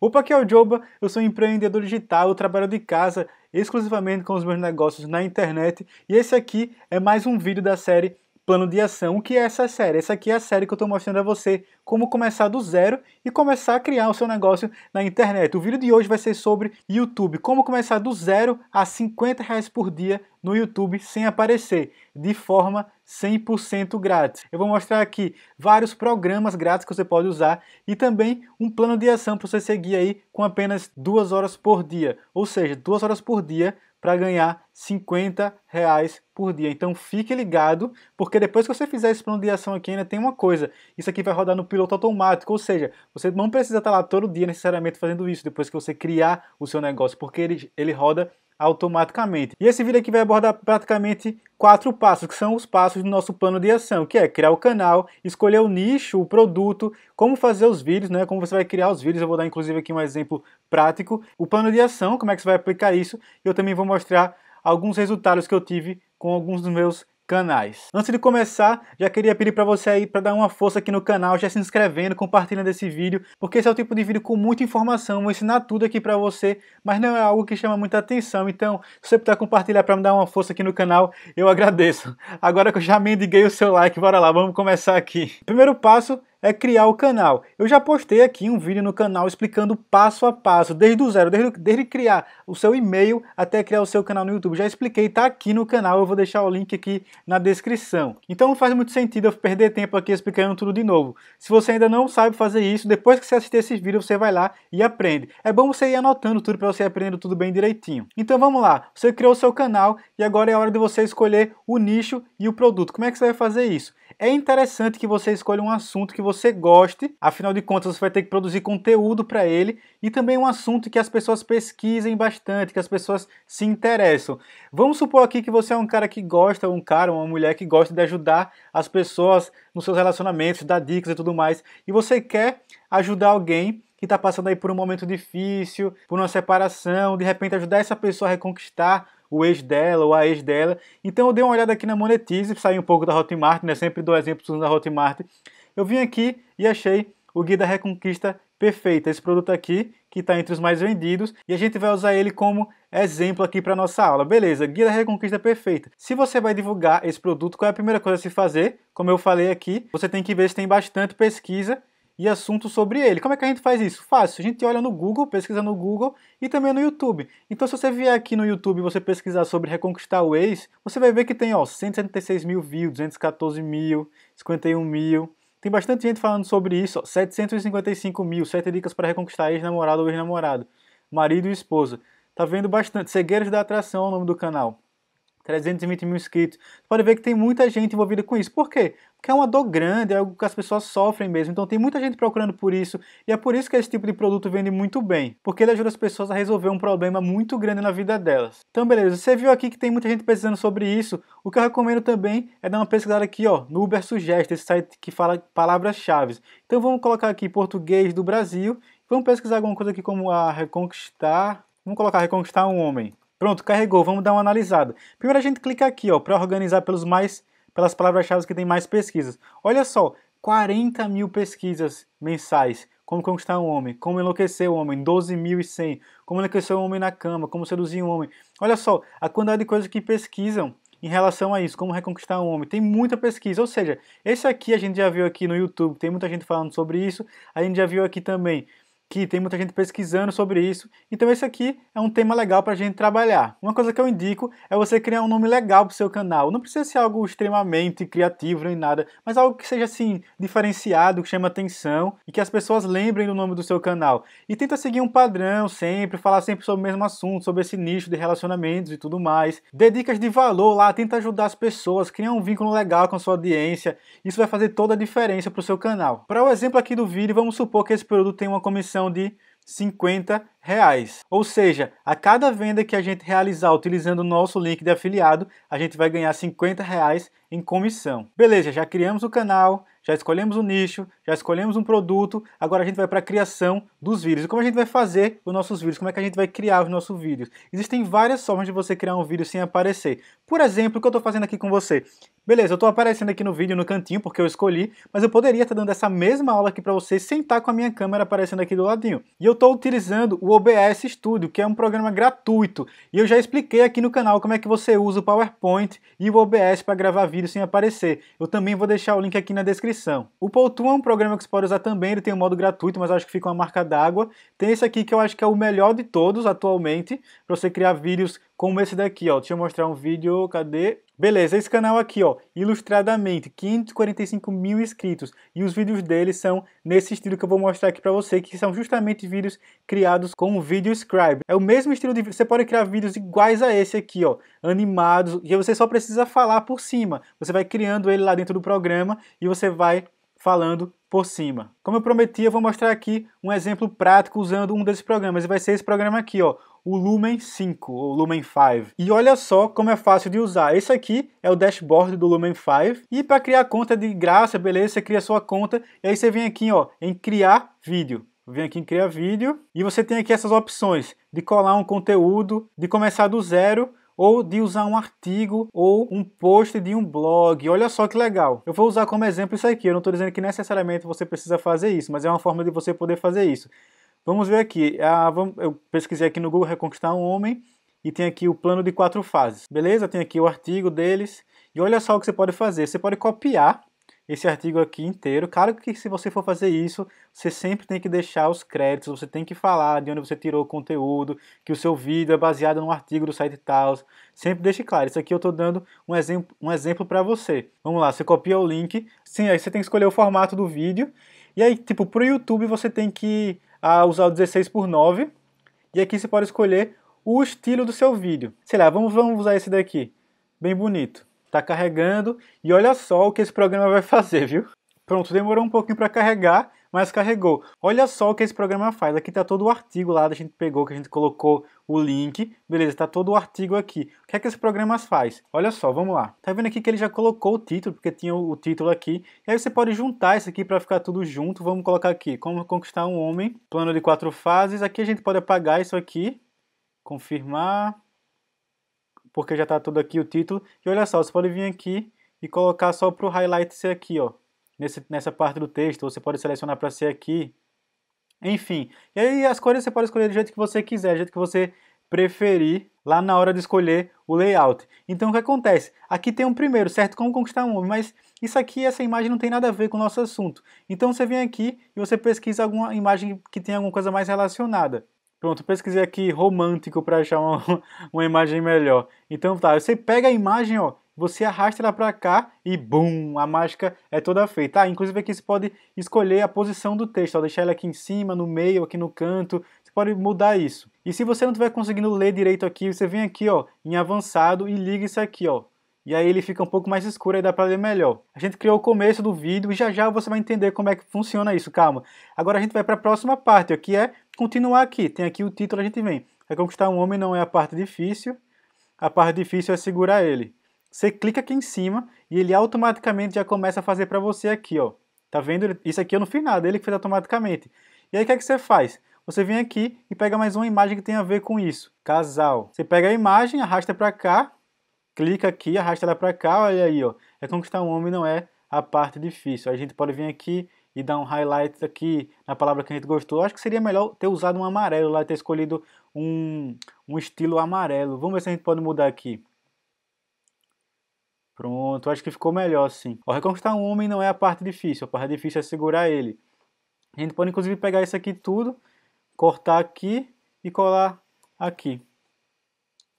Opa, aqui é o Joba, eu sou um empreendedor digital, eu trabalho de casa exclusivamente com os meus negócios na internet e esse aqui é mais um vídeo da série plano de ação, que é essa série. Essa aqui é a série que eu estou mostrando a você como começar do zero e começar a criar o seu negócio na internet. O vídeo de hoje vai ser sobre YouTube, como começar do zero a 50 reais por dia no YouTube sem aparecer, de forma 100% grátis. Eu vou mostrar aqui vários programas grátis que você pode usar e também um plano de ação para você seguir aí com apenas duas horas por dia. Ou seja, duas horas por dia para ganhar 50 reais por dia. Então fique ligado, porque depois que você fizer esse plano de ação aqui, ainda tem uma coisa. Isso aqui vai rodar no piloto automático, ou seja, você não precisa estar lá todo dia necessariamente fazendo isso depois que você criar o seu negócio, porque ele, ele roda automaticamente. E esse vídeo aqui vai abordar praticamente quatro passos, que são os passos do nosso plano de ação, que é criar o canal, escolher o nicho, o produto, como fazer os vídeos, né, como você vai criar os vídeos, eu vou dar inclusive aqui um exemplo prático, o plano de ação, como é que você vai aplicar isso, e eu também vou mostrar alguns resultados que eu tive com alguns dos meus canais. Antes de começar, já queria pedir para você aí para dar uma força aqui no canal, já se inscrevendo, compartilhando esse vídeo, porque esse é o tipo de vídeo com muita informação, vou ensinar tudo aqui para você, mas não é algo que chama muita atenção. Então, se você puder compartilhar para me dar uma força aqui no canal, eu agradeço. Agora que eu já mendiguei o seu like, bora lá, vamos começar aqui. Primeiro passo é criar o canal. Eu já postei aqui um vídeo no canal explicando passo a passo, desde o zero, desde, desde criar o seu e-mail até criar o seu canal no YouTube. Já expliquei, tá aqui no canal, eu vou deixar o link aqui na descrição. Então não faz muito sentido eu perder tempo aqui explicando tudo de novo. Se você ainda não sabe fazer isso, depois que você assistir esse vídeo, você vai lá e aprende. É bom você ir anotando tudo para você aprender tudo bem direitinho. Então vamos lá, você criou o seu canal e agora é a hora de você escolher o nicho e o produto. Como é que você vai fazer isso? É interessante que você escolha um assunto que você goste, afinal de contas você vai ter que produzir conteúdo para ele e também um assunto que as pessoas pesquisem bastante, que as pessoas se interessam. Vamos supor aqui que você é um cara que gosta, um cara, uma mulher que gosta de ajudar as pessoas nos seus relacionamentos, dar dicas e tudo mais, e você quer ajudar alguém que está passando aí por um momento difícil, por uma separação, de repente ajudar essa pessoa a reconquistar o ex dela ou a ex dela. Então eu dei uma olhada aqui na Monetize, saí um pouco da Hotmart, né? Sempre dou exemplos da Hotmart eu vim aqui e achei o Guia da Reconquista perfeito. Esse produto aqui, que está entre os mais vendidos, e a gente vai usar ele como exemplo aqui para nossa aula. Beleza, Guia da Reconquista perfeita. Se você vai divulgar esse produto, qual é a primeira coisa a se fazer? Como eu falei aqui, você tem que ver se tem bastante pesquisa e assunto sobre ele. Como é que a gente faz isso? Fácil. A gente olha no Google, pesquisa no Google e também no YouTube. Então, se você vier aqui no YouTube e você pesquisar sobre reconquistar o ex, você vai ver que tem ó, 176 mil views, 214 mil, 51 mil, tem bastante gente falando sobre isso. Ó. 755 mil, 7 dicas para reconquistar ex-namorado ou ex-namorado, marido e esposa. Tá vendo bastante. Cegueiras da Atração é o nome do canal. 320 mil inscritos. Você pode ver que tem muita gente envolvida com isso. Por quê? Porque é uma dor grande, é algo que as pessoas sofrem mesmo. Então tem muita gente procurando por isso e é por isso que esse tipo de produto vende muito bem, porque ele ajuda as pessoas a resolver um problema muito grande na vida delas. Então beleza, você viu aqui que tem muita gente pesquisando sobre isso. O que eu recomendo também é dar uma pesquisada aqui, ó, no Uber Suggest, esse site que fala palavras-chave. Então vamos colocar aqui português do Brasil. Vamos pesquisar alguma coisa aqui como a reconquistar. Vamos colocar reconquistar um homem. Pronto, carregou. Vamos dar uma analisada. Primeiro a gente clica aqui, ó, para organizar pelos mais, pelas palavras-chave que tem mais pesquisas. Olha só, 40 mil pesquisas mensais. Como conquistar um homem, como enlouquecer um homem, 12.100. Como enlouquecer um homem na cama, como seduzir um homem. Olha só, a quantidade de coisas que pesquisam em relação a isso, como reconquistar um homem. Tem muita pesquisa, ou seja, esse aqui a gente já viu aqui no YouTube, tem muita gente falando sobre isso. A gente já viu aqui também que tem muita gente pesquisando sobre isso. Então esse aqui é um tema legal para a gente trabalhar. Uma coisa que eu indico é você criar um nome legal para o seu canal. Não precisa ser algo extremamente criativo nem nada, mas algo que seja assim diferenciado, que chame atenção e que as pessoas lembrem do nome do seu canal. E tenta seguir um padrão sempre, falar sempre sobre o mesmo assunto, sobre esse nicho de relacionamentos e tudo mais. Dê dicas de valor lá, tenta ajudar as pessoas, criar um vínculo legal com a sua audiência. Isso vai fazer toda a diferença para o seu canal. Para o exemplo aqui do vídeo, vamos supor que esse produto tem uma comissão de 50 reais. Ou seja, a cada venda que a gente realizar utilizando o nosso link de afiliado, a gente vai ganhar 50 reais em comissão. Beleza, já criamos o canal, já escolhemos o um nicho, já escolhemos um produto, agora a gente vai para a criação dos vídeos. E como a gente vai fazer os nossos vídeos? Como é que a gente vai criar os nossos vídeos? Existem várias formas de você criar um vídeo sem aparecer. Por exemplo, o que eu estou fazendo aqui com você. Beleza, eu estou aparecendo aqui no vídeo no cantinho porque eu escolhi, mas eu poderia estar tá dando essa mesma aula aqui para você sentar com a minha câmera aparecendo aqui do ladinho. E eu estou utilizando o OBS Studio, que é um programa gratuito. E eu já expliquei aqui no canal como é que você usa o PowerPoint e o OBS para gravar vídeo sem aparecer. Eu também vou deixar o link aqui na descrição. O Powtoon é um programa que você pode usar também, ele tem um modo gratuito, mas acho que fica uma marca d'água. Tem esse aqui que eu acho que é o melhor de todos atualmente, para você criar vídeos como esse daqui, ó. Deixa eu mostrar um vídeo, cadê? Beleza, esse canal aqui, ó, ilustradamente, 545 mil inscritos. E os vídeos dele são nesse estilo que eu vou mostrar aqui pra você, que são justamente vídeos criados com o VideoScribe. Scribe. É o mesmo estilo de vídeo, você pode criar vídeos iguais a esse aqui, ó, animados, e você só precisa falar por cima. Você vai criando ele lá dentro do programa e você vai falando por cima. Como eu prometi, eu vou mostrar aqui um exemplo prático usando um desses programas. E vai ser esse programa aqui, ó, o Lumen 5, ou Lumen 5. E olha só como é fácil de usar. Esse aqui é o dashboard do Lumen 5. E para criar conta de graça, beleza, você cria sua conta. E aí você vem aqui ó, em criar vídeo. Vem aqui em criar vídeo. E você tem aqui essas opções de colar um conteúdo, de começar do zero ou de usar um artigo ou um post de um blog. Olha só que legal. Eu vou usar como exemplo isso aqui. Eu não estou dizendo que necessariamente você precisa fazer isso, mas é uma forma de você poder fazer isso. Vamos ver aqui. Ah, eu pesquisei aqui no Google Reconquistar um Homem e tem aqui o plano de quatro fases. Beleza? Tem aqui o artigo deles. E olha só o que você pode fazer. Você pode copiar esse artigo aqui inteiro. Claro que se você for fazer isso, você sempre tem que deixar os créditos, você tem que falar de onde você tirou o conteúdo, que o seu vídeo é baseado num artigo do site tal. Sempre deixe claro. Isso aqui eu estou dando um exemplo, um exemplo para você. Vamos lá, você copia o link. Sim, aí você tem que escolher o formato do vídeo. E aí, tipo, para o YouTube você tem que ah, usar o 16 por 9. E aqui você pode escolher o estilo do seu vídeo. Sei lá, vamos, vamos usar esse daqui. Bem bonito. Tá carregando e olha só o que esse programa vai fazer, viu? Pronto, demorou um pouquinho para carregar, mas carregou. Olha só o que esse programa faz. Aqui tá todo o artigo lá que a gente pegou, que a gente colocou o link. Beleza, tá todo o artigo aqui. O que é que esse programa faz? Olha só, vamos lá. Tá vendo aqui que ele já colocou o título, porque tinha o título aqui. E aí você pode juntar isso aqui para ficar tudo junto. Vamos colocar aqui, como conquistar um homem, plano de quatro fases. Aqui a gente pode apagar isso aqui, confirmar porque já está tudo aqui o título. E olha só, você pode vir aqui e colocar só para o highlight ser aqui, ó, nesse, nessa parte do texto. Você pode selecionar para ser aqui. Enfim, e aí as cores você pode escolher do jeito que você quiser, do jeito que você preferir lá na hora de escolher o layout. Então o que acontece? Aqui tem um primeiro, certo? Como conquistar um homem, mas isso aqui, essa imagem não tem nada a ver com o nosso assunto. Então você vem aqui e você pesquisa alguma imagem que tem alguma coisa mais relacionada. Pronto, pesquisei aqui romântico para achar uma, uma imagem melhor. Então tá, você pega a imagem, ó, você arrasta ela para cá e bum, a mágica é toda feita. Ah, inclusive aqui você pode escolher a posição do texto, ó, deixar ela aqui em cima, no meio, aqui no canto, você pode mudar isso. E se você não estiver conseguindo ler direito aqui, você vem aqui ó, em avançado e liga isso aqui, ó, e aí ele fica um pouco mais escuro e dá para ler melhor. A gente criou o começo do vídeo e já já você vai entender como é que funciona isso, calma. Agora a gente vai para a próxima parte, que é continuar aqui. Tem aqui o título, a gente vem. É conquistar um homem não é a parte difícil. A parte difícil é segurar ele. Você clica aqui em cima e ele automaticamente já começa a fazer para você aqui, ó. Tá vendo? Isso aqui eu não fiz nada, ele que fez automaticamente. E aí o que, é que você faz? Você vem aqui e pega mais uma imagem que tem a ver com isso. Casal. Você pega a imagem, arrasta para cá, clica aqui, arrasta ela para cá, olha aí, ó. É conquistar um homem não é a parte difícil. A gente pode vir aqui e dar um highlight aqui na palavra que a gente gostou. acho que seria melhor ter usado um amarelo lá, ter escolhido um, um estilo amarelo. Vamos ver se a gente pode mudar aqui. Pronto, acho que ficou melhor assim. Ó, reconquistar um homem não é a parte difícil, a parte difícil é segurar ele. A gente pode inclusive pegar isso aqui tudo, cortar aqui e colar aqui.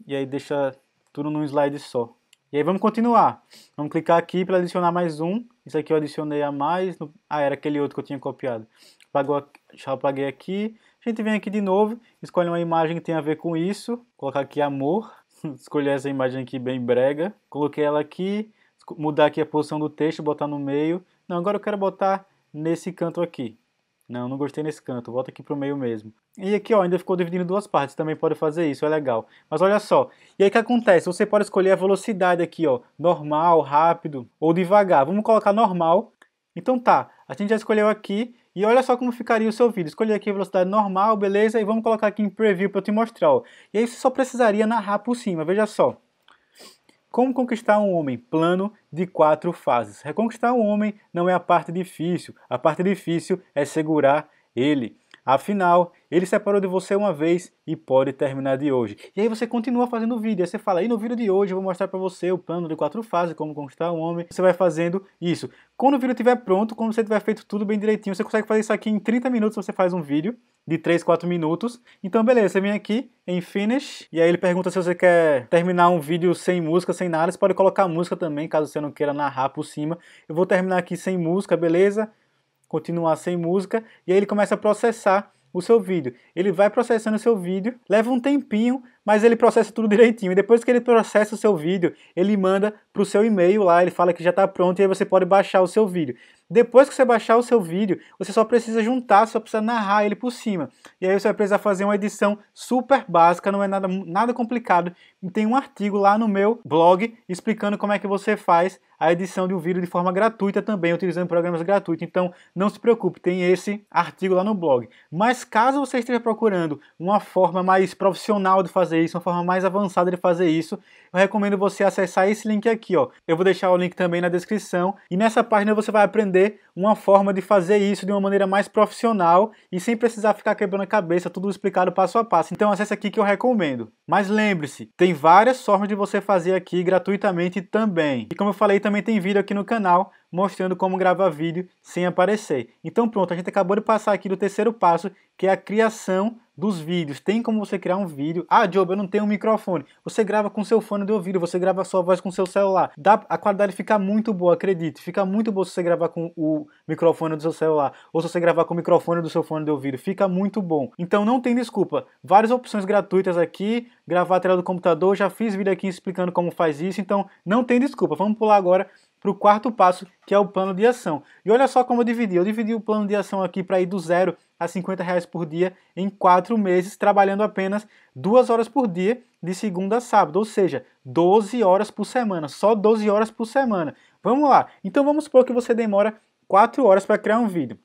E aí deixa tudo num slide só. E aí vamos continuar. Vamos clicar aqui para adicionar mais um. Isso aqui eu adicionei a mais. No... Ah, era aquele outro que eu tinha copiado. Apagou, já apaguei aqui. A gente vem aqui de novo, escolhe uma imagem que tem a ver com isso. Vou colocar aqui amor. Escolhi essa imagem aqui bem brega. Coloquei ela aqui. Mudar aqui a posição do texto, botar no meio. Não, agora eu quero botar nesse canto aqui. Não, não gostei nesse canto, volta aqui pro meio mesmo. E aqui, ó, ainda ficou dividindo em duas partes, também pode fazer isso, é legal. Mas olha só, e aí o que acontece? Você pode escolher a velocidade aqui, ó, normal, rápido ou devagar. Vamos colocar normal. Então tá, a gente já escolheu aqui e olha só como ficaria o seu vídeo. Escolhi aqui a velocidade normal, beleza? E vamos colocar aqui em preview para eu te mostrar, ó. E aí você só precisaria narrar por cima, veja só. Como conquistar um homem? Plano de quatro fases. Reconquistar um homem não é a parte difícil. A parte difícil é segurar ele. Afinal, ele separou de você uma vez e pode terminar de hoje. E aí você continua fazendo o vídeo. Aí você fala, e no vídeo de hoje eu vou mostrar para você o plano de quatro fases, como conquistar um homem. Você vai fazendo isso. Quando o vídeo estiver pronto, quando você tiver feito tudo bem direitinho, você consegue fazer isso aqui em 30 minutos, você faz um vídeo de 3, 4 minutos. Então beleza, você vem aqui em Finish, e aí ele pergunta se você quer terminar um vídeo sem música, sem nada. Você pode colocar música também, caso você não queira narrar por cima. Eu vou terminar aqui sem música, beleza? continuar sem música, e aí ele começa a processar o seu vídeo. Ele vai processando o seu vídeo, leva um tempinho, mas ele processa tudo direitinho. E depois que ele processa o seu vídeo, ele manda para o seu e-mail lá, ele fala que já está pronto e aí você pode baixar o seu vídeo. Depois que você baixar o seu vídeo, você só precisa juntar, só precisa narrar ele por cima. E aí você vai precisar fazer uma edição super básica, não é nada, nada complicado. E tem um artigo lá no meu blog explicando como é que você faz a edição de um vídeo de forma gratuita também, utilizando programas gratuitos. Então, não se preocupe, tem esse artigo lá no blog. Mas caso você esteja procurando uma forma mais profissional de fazer isso, uma forma mais avançada de fazer isso, eu recomendo você acessar esse link aqui, ó. Eu vou deixar o link também na descrição. E nessa página você vai aprender entender uma forma de fazer isso de uma maneira mais profissional e sem precisar ficar quebrando a cabeça, tudo explicado passo a passo. Então acesse aqui que eu recomendo. Mas lembre-se, tem várias formas de você fazer aqui gratuitamente também. E como eu falei, também tem vídeo aqui no canal mostrando como gravar vídeo sem aparecer. Então pronto, a gente acabou de passar aqui do terceiro passo, que é a criação dos vídeos. Tem como você criar um vídeo. Ah, Job, eu não tenho um microfone. Você grava com seu fone de ouvido, você grava sua voz com seu celular. Dá, a qualidade fica muito boa, acredite. Fica muito boa se você gravar com o microfone do seu celular ou se você gravar com o microfone do seu fone de ouvido. Fica muito bom. Então não tem desculpa. Várias opções gratuitas aqui. Gravar a tela do computador. Já fiz vídeo aqui explicando como faz isso. Então não tem desculpa. Vamos pular agora para o quarto passo, que é o plano de ação. E olha só como eu dividi. Eu dividi o plano de ação aqui para ir do zero a 50 reais por dia em quatro meses, trabalhando apenas duas horas por dia, de segunda a sábado, ou seja, 12 horas por semana, só 12 horas por semana. Vamos lá. Então vamos supor que você demora 4 horas para criar um vídeo.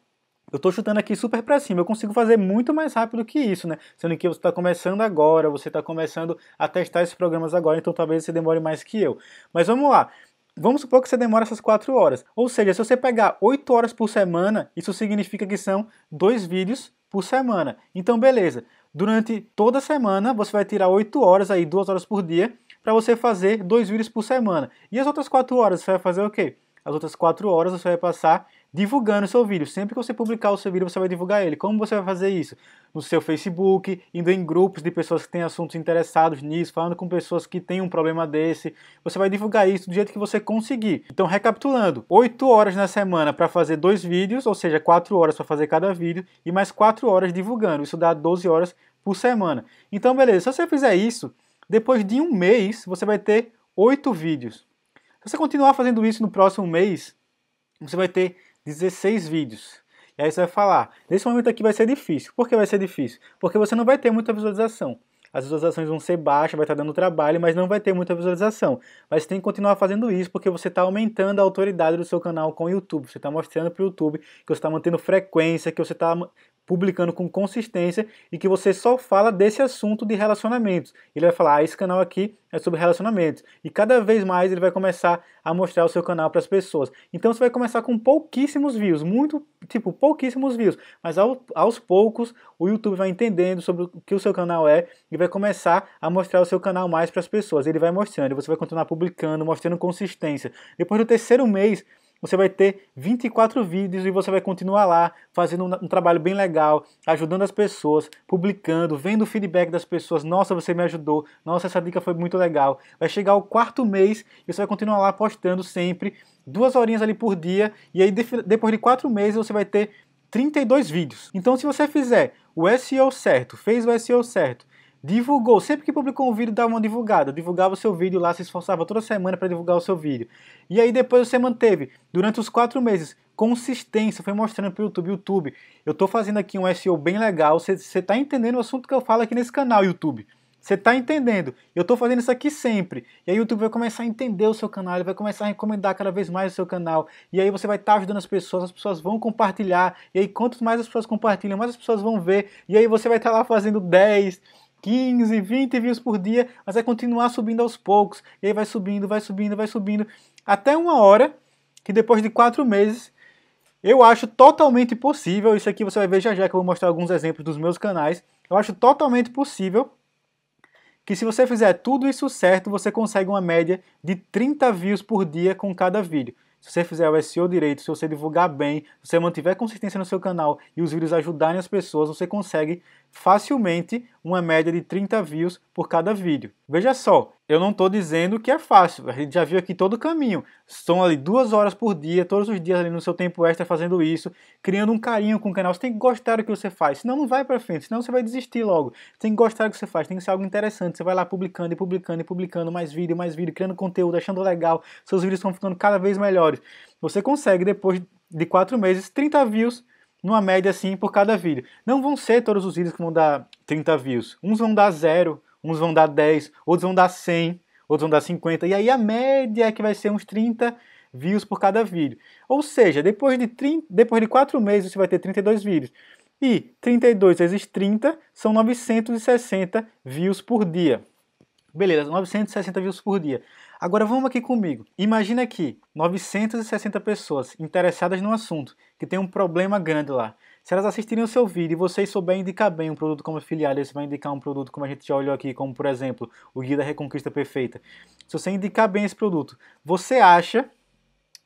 Eu estou chutando aqui super para cima, eu consigo fazer muito mais rápido que isso, né? Sendo que você está começando agora, você está começando a testar esses programas agora, então talvez você demore mais que eu. Mas vamos lá. Vamos supor que você demora essas 4 horas. Ou seja, se você pegar 8 horas por semana, isso significa que são 2 vídeos por semana. Então, beleza. Durante toda a semana, você vai tirar 8 horas, aí 2 horas por dia, para você fazer 2 vídeos por semana. E as outras 4 horas, você vai fazer o quê? As outras 4 horas, você vai passar divulgando o seu vídeo. Sempre que você publicar o seu vídeo, você vai divulgar ele. Como você vai fazer isso? No seu Facebook, indo em grupos de pessoas que têm assuntos interessados nisso, falando com pessoas que têm um problema desse. Você vai divulgar isso do jeito que você conseguir. Então, recapitulando, 8 horas na semana para fazer dois vídeos, ou seja, 4 horas para fazer cada vídeo, e mais 4 horas divulgando. Isso dá 12 horas por semana. Então, beleza, se você fizer isso, depois de um mês, você vai ter 8 vídeos. Se você continuar fazendo isso no próximo mês, você vai ter 16 vídeos. E aí você vai falar, nesse momento aqui vai ser difícil. Por que vai ser difícil? Porque você não vai ter muita visualização. As visualizações vão ser baixas, vai estar dando trabalho, mas não vai ter muita visualização. Mas você tem que continuar fazendo isso porque você está aumentando a autoridade do seu canal com o YouTube. Você está mostrando para o YouTube que você está mantendo frequência, que você está publicando com consistência e que você só fala desse assunto de relacionamentos. Ele vai falar, ah, esse canal aqui é sobre relacionamentos. E cada vez mais ele vai começar a mostrar o seu canal para as pessoas. Então você vai começar com pouquíssimos views, muito, tipo, pouquíssimos views. Mas ao, aos poucos o YouTube vai entendendo sobre o que o seu canal é e vai começar a mostrar o seu canal mais para as pessoas. Ele vai mostrando, você vai continuar publicando, mostrando consistência. Depois do terceiro mês, você vai ter 24 vídeos e você vai continuar lá fazendo um, um, trabalho bem legal, ajudando as pessoas, publicando, vendo o feedback das pessoas. Nossa, você me ajudou. Nossa, essa dica foi muito legal. Vai chegar o quarto mês e você vai continuar lá postando sempre, duas horinhas ali por dia. E aí, depois de quatro meses, você vai ter 32 vídeos. Então, se você fizer o SEO certo, fez o SEO certo, divulgou. Sempre que publicou um vídeo, dava uma divulgada. Divulgava o seu vídeo lá, se esforçava toda semana para divulgar o seu vídeo. E aí depois você manteve, durante os quatro meses, consistência. Foi mostrando para o YouTube. YouTube, eu estou fazendo aqui um SEO bem legal. Você está entendendo o assunto que eu falo aqui nesse canal, YouTube. Você está entendendo? Eu estou fazendo isso aqui sempre. E aí o YouTube vai começar a entender o seu canal, ele vai começar a recomendar cada vez mais o seu canal. E aí você vai estar tá ajudando as pessoas, as pessoas vão compartilhar. E aí quanto mais as pessoas compartilham, mais as pessoas vão ver. E aí você vai estar tá lá fazendo 10, 15, 20 views por dia, mas vai continuar subindo aos poucos. E aí vai subindo, vai subindo, vai subindo. Até uma hora que depois de quatro meses, eu acho totalmente possível. Isso aqui você vai ver já já que eu vou mostrar alguns exemplos dos meus canais. Eu acho totalmente possível que se você fizer tudo isso certo, você consegue uma média de 30 views por dia com cada vídeo. Se você fizer o SEO direito, se você divulgar bem, se você mantiver consistência no seu canal e os vídeos ajudarem as pessoas, você consegue facilmente uma média de 30 views por cada vídeo. Veja só, eu não estou dizendo que é fácil, a gente já viu aqui todo o caminho. São ali duas horas por dia, todos os dias ali no seu tempo extra fazendo isso, criando um carinho com o canal. Você tem que gostar do que você faz, senão não vai para frente, senão você vai desistir logo. tem que gostar do que você faz, tem que ser algo interessante. Você vai lá publicando e publicando e publicando mais vídeo, mais vídeo, criando conteúdo, achando legal. Seus vídeos estão ficando cada vez melhores. Você consegue depois de quatro meses 30 views numa média assim por cada vídeo. Não vão ser todos os vídeos que vão dar 30 views. Uns vão dar 0, uns vão dar 10, outros vão dar 100, outros vão dar 50. E aí a média é que vai ser uns 30 views por cada vídeo. Ou seja, depois de, 30, depois de 4 meses você vai ter 32 vídeos. E 32 vezes 30 são 960 views por dia. Beleza, 960 views por dia. Agora vamos aqui comigo. Imagina aqui, 960 pessoas interessadas no assunto, que tem um problema grande lá. Se elas assistirem o seu vídeo e vocês souberem indicar bem um produto como afiliado, você vai indicar um produto como a gente já olhou aqui, como por exemplo, o Guia da Reconquista Perfeita. Se você indicar bem esse produto, você acha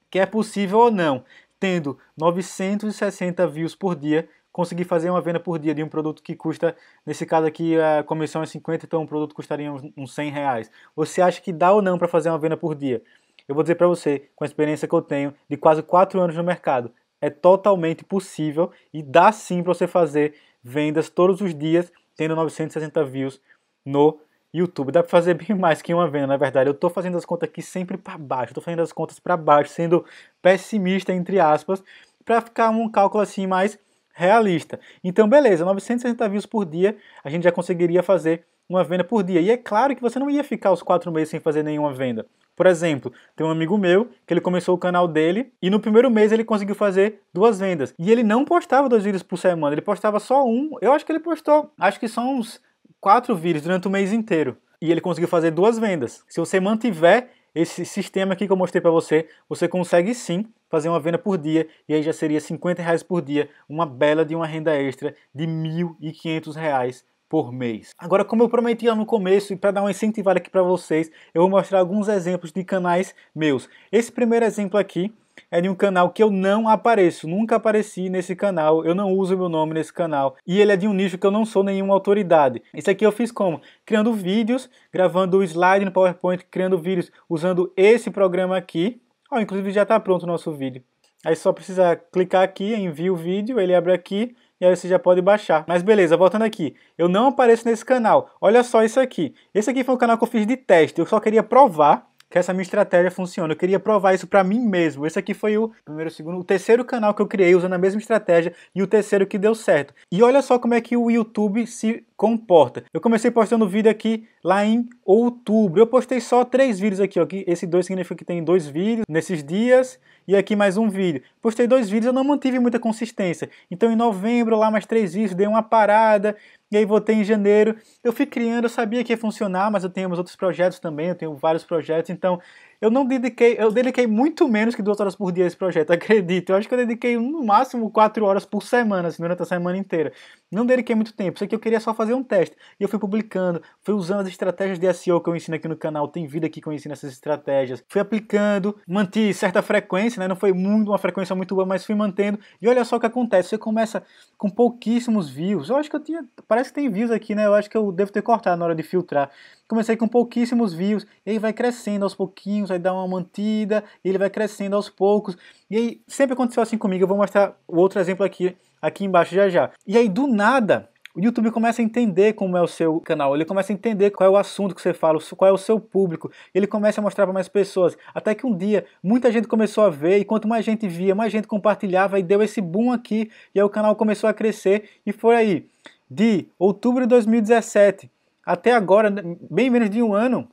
que é possível ou não, tendo 960 views por dia, conseguir fazer uma venda por dia de um produto que custa, nesse caso aqui a comissão é 50, então um produto custaria uns, uns 100 reais. Você acha que dá ou não para fazer uma venda por dia? Eu vou dizer para você, com a experiência que eu tenho de quase 4 anos no mercado, é totalmente possível e dá sim para você fazer vendas todos os dias, tendo 960 views no YouTube. Dá para fazer bem mais que uma venda, na verdade. Eu estou fazendo as contas aqui sempre para baixo, estou fazendo as contas para baixo, sendo pessimista, entre aspas, para ficar um cálculo assim mais realista. Então, beleza, 960 views por dia, a gente já conseguiria fazer uma venda por dia. E é claro que você não ia ficar os quatro meses sem fazer nenhuma venda. Por exemplo, tem um amigo meu que ele começou o canal dele e no primeiro mês ele conseguiu fazer duas vendas. E ele não postava dois vídeos por semana, ele postava só um. Eu acho que ele postou, acho que são uns quatro vídeos durante o mês inteiro. E ele conseguiu fazer duas vendas. Se você mantiver esse sistema aqui que eu mostrei para você, você consegue sim fazer uma venda por dia e aí já seria 50 reais por dia, uma bela de uma renda extra de 1.500 reais por mês. Agora, como eu prometi lá no começo e para dar uma incentivada aqui para vocês, eu vou mostrar alguns exemplos de canais meus. Esse primeiro exemplo aqui é de um canal que eu não apareço, nunca apareci nesse canal, eu não uso meu nome nesse canal e ele é de um nicho que eu não sou nenhuma autoridade. Isso aqui eu fiz como? Criando vídeos, gravando slide no PowerPoint, criando vídeos usando esse programa aqui. Oh, inclusive já está pronto o nosso vídeo. Aí só precisa clicar aqui, envia o vídeo, ele abre aqui e aí você já pode baixar. Mas beleza, voltando aqui, eu não apareço nesse canal. Olha só isso aqui. Esse aqui foi um canal que eu fiz de teste, eu só queria provar que essa minha estratégia funciona. Eu queria provar isso para mim mesmo. Esse aqui foi o primeiro, segundo, o terceiro canal que eu criei usando a mesma estratégia e o terceiro que deu certo. E olha só como é que o YouTube se comporta. Eu comecei postando vídeo aqui lá em outubro. Eu postei só três vídeos aqui, ó. Que esse dois significa que tem dois vídeos nesses dias e aqui mais um vídeo. Postei dois vídeos, eu não mantive muita consistência. Então em novembro, lá mais três vídeos, dei uma parada, e aí voltei em janeiro. Eu fui criando, eu sabia que ia funcionar, mas eu tenho meus outros projetos também, eu tenho vários projetos, então eu não dediquei, eu dediquei muito menos que duas horas por dia a esse projeto, acredito. Eu acho que eu dediquei no máximo quatro horas por semana, assim, durante a semana inteira. Não dediquei muito tempo, isso aqui eu queria só fazer um teste. E eu fui publicando, fui usando as estratégias de SEO que eu ensino aqui no canal, tem vida aqui que eu ensino essas estratégias. Fui aplicando, manti certa frequência, né? Não foi muito uma frequência muito boa, mas fui mantendo. E olha só o que acontece, você começa com pouquíssimos views. Eu acho que eu tinha, parece que tem views aqui, né? Eu acho que eu devo ter cortado na hora de filtrar. Comecei com pouquíssimos views, e aí vai crescendo aos pouquinhos anos, aí dá uma mantida, e ele vai crescendo aos poucos. E aí sempre aconteceu assim comigo, eu vou mostrar outro exemplo aqui, aqui embaixo já já. E aí do nada, o YouTube começa a entender como é o seu canal, ele começa a entender qual é o assunto que você fala, qual é o seu público, ele começa a mostrar para mais pessoas. Até que um dia muita gente começou a ver, e quanto mais gente via, mais gente compartilhava, e deu esse boom aqui, e aí o canal começou a crescer, e foi aí. De outubro de 2017 até agora, bem menos de um ano,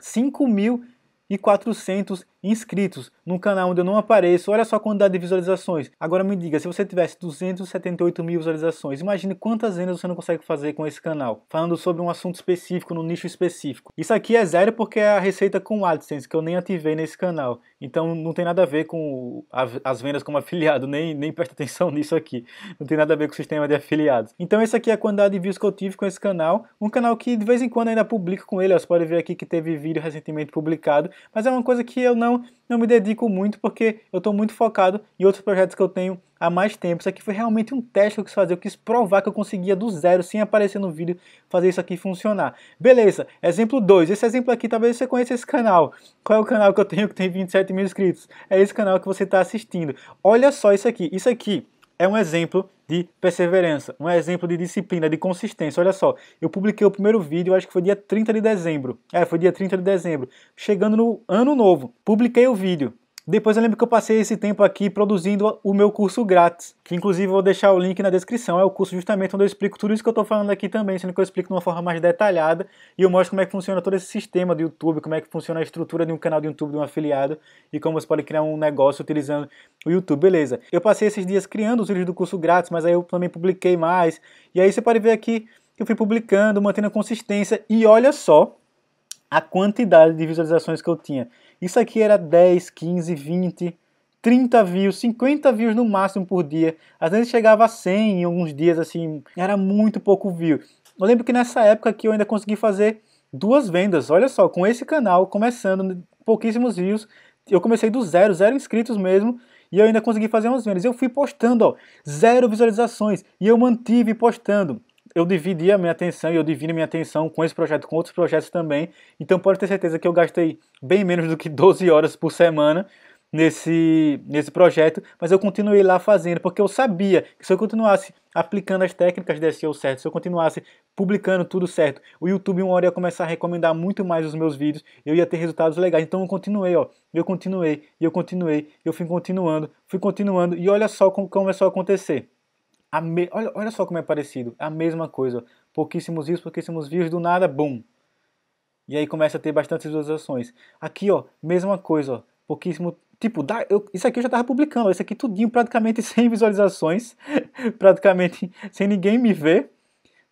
5 mil e 400 inscritos no canal onde eu não apareço, olha só a quantidade de visualizações. Agora me diga, se você tivesse 278 mil visualizações, imagine quantas vendas você não consegue fazer com esse canal, falando sobre um assunto específico, num nicho específico. Isso aqui é zero porque é a receita com AdSense, que eu nem ativei nesse canal. Então não tem nada a ver com as vendas como afiliado, nem, nem presta atenção nisso aqui. Não tem nada a ver com o sistema de afiliados. Então essa aqui é a quantidade de views que eu tive com esse canal, um canal que de vez em quando ainda publico com ele, você pode ver aqui que teve vídeo recentemente publicado, mas é uma coisa que eu não não, não me dedico muito porque eu estou muito focado em outros projetos que eu tenho há mais tempo. Isso aqui foi realmente um teste que eu quis fazer, eu quis provar que eu conseguia do zero, sem aparecer no vídeo, fazer isso aqui funcionar. Beleza, exemplo 2. Esse exemplo aqui, talvez você conheça esse canal. Qual é o canal que eu tenho que tem 27 mil inscritos? É esse canal que você está assistindo. Olha só isso aqui. Isso aqui é um exemplo de perseverança, um exemplo de disciplina, de consistência. Olha só, eu publiquei o primeiro vídeo, acho que foi dia 30 de dezembro. É, foi dia 30 de dezembro. Chegando no ano novo, publiquei o vídeo. Depois eu lembro que eu passei esse tempo aqui produzindo o meu curso grátis, que inclusive eu vou deixar o link na descrição. É o curso justamente onde eu explico tudo isso que eu estou falando aqui também, sendo que eu explico de uma forma mais detalhada e eu mostro como é que funciona todo esse sistema do YouTube, como é que funciona a estrutura de um canal do YouTube de um afiliado e como você pode criar um negócio utilizando o YouTube, beleza. Eu passei esses dias criando os vídeos do curso grátis, mas aí eu também publiquei mais. E aí você pode ver aqui que eu fui publicando, mantendo a consistência e olha só a quantidade de visualizações que eu tinha. Isso aqui era 10, 15, 20, 30 views, 50 views no máximo por dia. Às vezes chegava a 100 em alguns dias, assim, era muito pouco view. Eu lembro que nessa época que eu ainda consegui fazer duas vendas. Olha só, com esse canal começando, né, pouquíssimos views, eu comecei do zero, zero inscritos mesmo, e eu ainda consegui fazer umas vendas. Eu fui postando, ó, zero visualizações, e eu mantive postando eu dividia a minha atenção e eu divido minha atenção com esse projeto, com outros projetos também. Então pode ter certeza que eu gastei bem menos do que 12 horas por semana nesse, nesse projeto, mas eu continuei lá fazendo, porque eu sabia que se eu continuasse aplicando as técnicas desse SEO certo, se eu continuasse publicando tudo certo, o YouTube uma hora ia começar a recomendar muito mais os meus vídeos, eu ia ter resultados legais. Então eu continuei, ó, eu continuei, eu continuei, eu fui continuando, fui continuando, e olha só como começou a acontecer. Me... Olha, olha só como é parecido. É a mesma coisa. Pouquíssimos vídeos, pouquíssimos vídeos do nada, boom. E aí começa a ter bastantes visualizações. Aqui, ó, mesma coisa, ó. Pouquíssimo... Tipo, dá, eu, isso aqui eu já tava publicando, isso aqui tudinho, praticamente sem visualizações, praticamente sem ninguém me ver,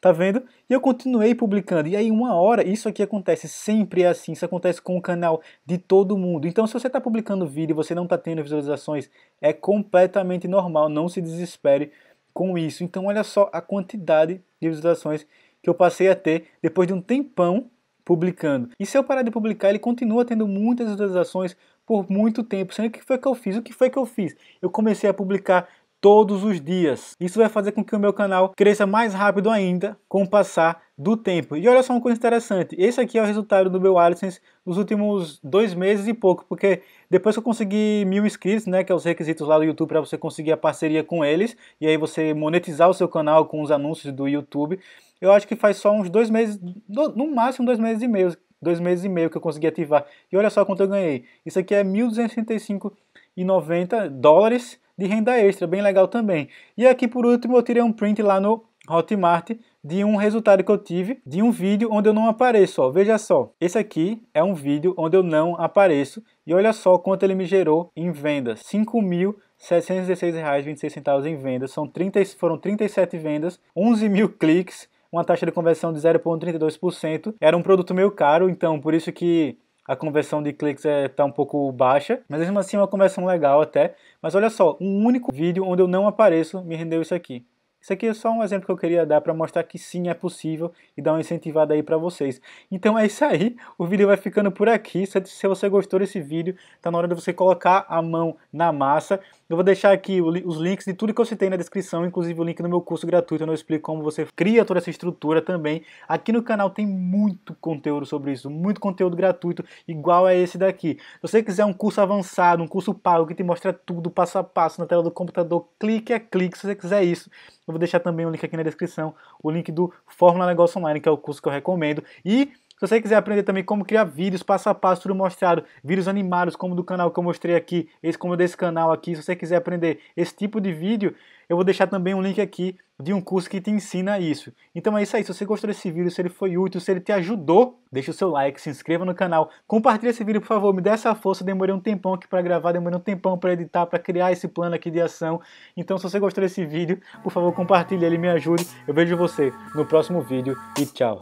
tá vendo? E eu continuei publicando, e aí uma hora, isso aqui acontece, sempre é assim, isso acontece com o canal de todo mundo. Então se você tá publicando vídeo e você não tá tendo visualizações, é completamente normal, não se desespere, com isso. Então, olha só a quantidade de visualizações que eu passei a ter depois de um tempão publicando. E se eu parar de publicar, ele continua tendo muitas visualizações por muito tempo. Sendo que foi que eu fiz? O que foi que eu fiz? Eu comecei a publicar todos os dias. Isso vai fazer com que o meu canal cresça mais rápido ainda com o passar do tempo. E olha só uma coisa interessante, esse aqui é o resultado do meu AdSense nos últimos dois meses e pouco, porque depois que eu consegui mil inscritos, né, que é os requisitos lá do YouTube para você conseguir a parceria com eles, e aí você monetizar o seu canal com os anúncios do YouTube, eu acho que faz só uns dois meses, no máximo dois meses e meio, dois meses e meio que eu consegui ativar. E olha só quanto eu ganhei, isso aqui é 1.265,90 dólares, de renda extra, bem legal também. E aqui por último eu tirei um print lá no Hotmart de um resultado que eu tive de um vídeo onde eu não apareço. Ó. Veja só, esse aqui é um vídeo onde eu não apareço e olha só quanto ele me gerou em vendas: R$ 5.716,26 em vendas. São 30, foram 37 vendas, 11 mil cliques, uma taxa de conversão de 0,32%. Era um produto meio caro, então por isso que a conversão de cliques está é, tá um pouco baixa, mas mesmo assim é uma conversão legal até. Mas olha só, um único vídeo onde eu não apareço me rendeu isso aqui. Isso aqui é só um exemplo que eu queria dar para mostrar que sim é possível e dar uma incentivada aí para vocês. Então é isso aí, o vídeo vai ficando por aqui. Se você gostou desse vídeo, tá na hora de você colocar a mão na massa. Eu vou deixar aqui os links de tudo que eu citei na descrição, inclusive o link do meu curso gratuito, onde eu explico como você cria toda essa estrutura também. Aqui no canal tem muito conteúdo sobre isso, muito conteúdo gratuito, igual a esse daqui. Se você quiser um curso avançado, um curso pago que te mostra tudo passo a passo na tela do computador, clique a clique, se você quiser isso. Eu vou deixar também o link aqui na descrição, o link do Fórmula Negócio Online, que é o curso que eu recomendo. E se você quiser aprender também como criar vídeos passo a passo, tudo mostrado, vídeos animados, como do canal que eu mostrei aqui, esse como desse canal aqui, se você quiser aprender esse tipo de vídeo, eu vou deixar também um link aqui de um curso que te ensina isso. Então é isso aí, se você gostou desse vídeo, se ele foi útil, se ele te ajudou, deixa o seu like, se inscreva no canal, compartilha esse vídeo, por favor, me dê essa força, demorei um tempão aqui para gravar, demorei um tempão para editar, para criar esse plano aqui de ação. Então se você gostou desse vídeo, por favor, compartilha ele, me ajude. Eu vejo você no próximo vídeo e tchau.